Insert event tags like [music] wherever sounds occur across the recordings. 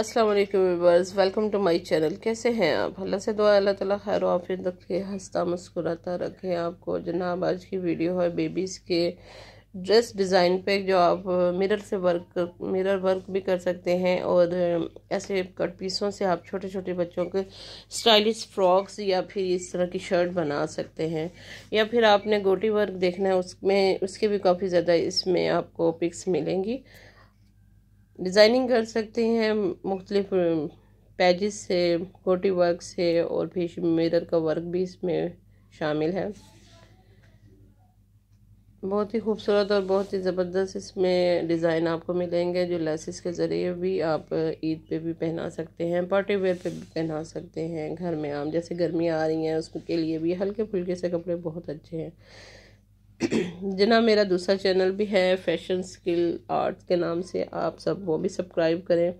अस्सलाम वालेकुम welcome to my channel कैसे हैं आप अल्लाह से दुआ अल्लाह ताला खैर आफियत रखे हंसता मुस्कुराता रखे आपको जनाब आज की वीडियो है बेबीज़ के ड्रेस डिज़ाइन पे जो आप मिरर से वर्क मिरर वर्क भी कर सकते हैं और ऐसे कट पीसों से आप छोटे छोटे बच्चों के स्टाइलिश फ्रॉक्स या फिर इस तरह की शर्ट बना सकते हैं या फिर आपने गोटी वर्क देखना है उसमें उसके भी काफ़ी ज़्यादा इसमें आपको पिक्स मिलेंगी डिज़ाइनिंग कर सकते हैं मुख्तलिफ पेजेस से कोटी वर्क से और भी मिरर का वर्क भी इसमें शामिल है बहुत ही खूबसूरत और बहुत ही ज़बरदस्त इसमें डिज़ाइन आपको मिलेंगे जो लेसिस के ज़रिए भी आप ईद पे भी पहना सकते हैं पार्टी वेयर पे भी पहना सकते हैं घर में आम जैसे गर्मियाँ आ रही हैं उसके लिए भी हल्के फुल्के से कपड़े बहुत अच्छे हैं [clears throat] जना मेरा दूसरा चैनल भी है फैशन स्किल आर्ट्स के नाम से आप सब वो भी सब्सक्राइब करें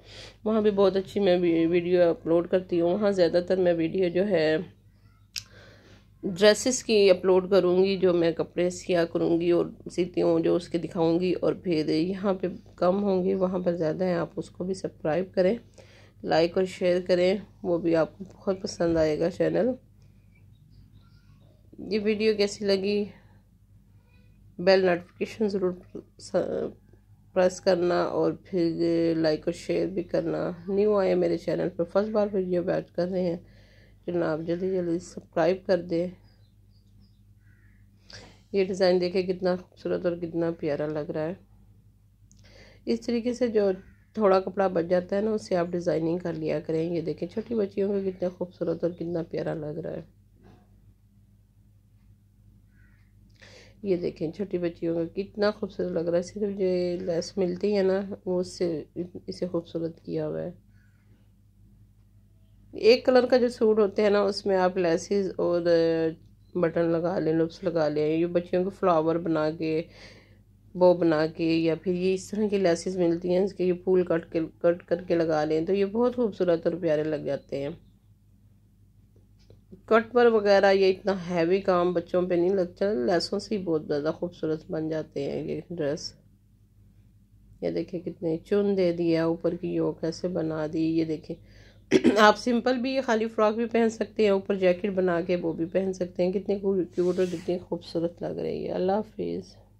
वहाँ भी बहुत अच्छी मैं वीडियो अपलोड करती हूँ वहाँ ज़्यादातर मैं वीडियो जो है ड्रेसेस की अपलोड करूँगी जो मैं कपड़े सिया करूँगी और सीती हूँ जो उसके दिखाऊँगी और फिर यहाँ पे कम होंगी वहाँ पर ज़्यादा हैं आप उसको भी सब्सक्राइब करें लाइक और शेयर करें वो भी आपको बहुत पसंद आएगा चैनल ये वीडियो कैसी लगी बेल नोटिफिकेशन ज़रूर प्रेस करना और फिर लाइक eh, और शेयर भी करना न्यू आए मेरे चैनल पर फर्स्ट बार वीडियो बैट कर रहे हैं आप जल्दी जल्दी सब्सक्राइब कर दें ये डिज़ाइन देखें कितना खूबसूरत और कितना प्यारा लग रहा है इस तरीके से जो थोड़ा कपड़ा बच जाता है ना उससे आप डिज़ाइनिंग कर लिया करें ये देखें छोटी बच्चियों को कितना खूबसूरत और कितना प्यारा लग रहा है ये देखें छोटी बच्चियों का कितना खूबसूरत लग रहा है सिर्फ जो लेस मिलती है ना वो उससे इसे खूबसूरत किया हुआ है एक कलर का जो सूट होते हैं ना उसमें आप लेसेस और बटन लगा लें लुप्स लगा लें ये बच्चियों को फ्लावर बना के बो बना के या फिर ये इस तरह की लेसेस मिलती हैं इसके ये फूल कट के कट करके लगा लें तो ये बहुत खूबसूरत और प्यारे लग जाते हैं कट पर वगैरह ये इतना हैवी काम बच्चों पे नहीं लगता लेसों से ही बहुत ज़्यादा खूबसूरत बन जाते हैं ये ड्रेस ये देखिए कितने चुन दे दिया ऊपर की यो कैसे बना दी ये देखिए [clears throat] आप सिंपल भी ये खाली फ्रॉक भी पहन सकते हैं ऊपर जैकेट बना के वो भी पहन सकते हैं कितने क्यूट और कितनी खूबसूरत लग रही है अल्लाह हाफिज़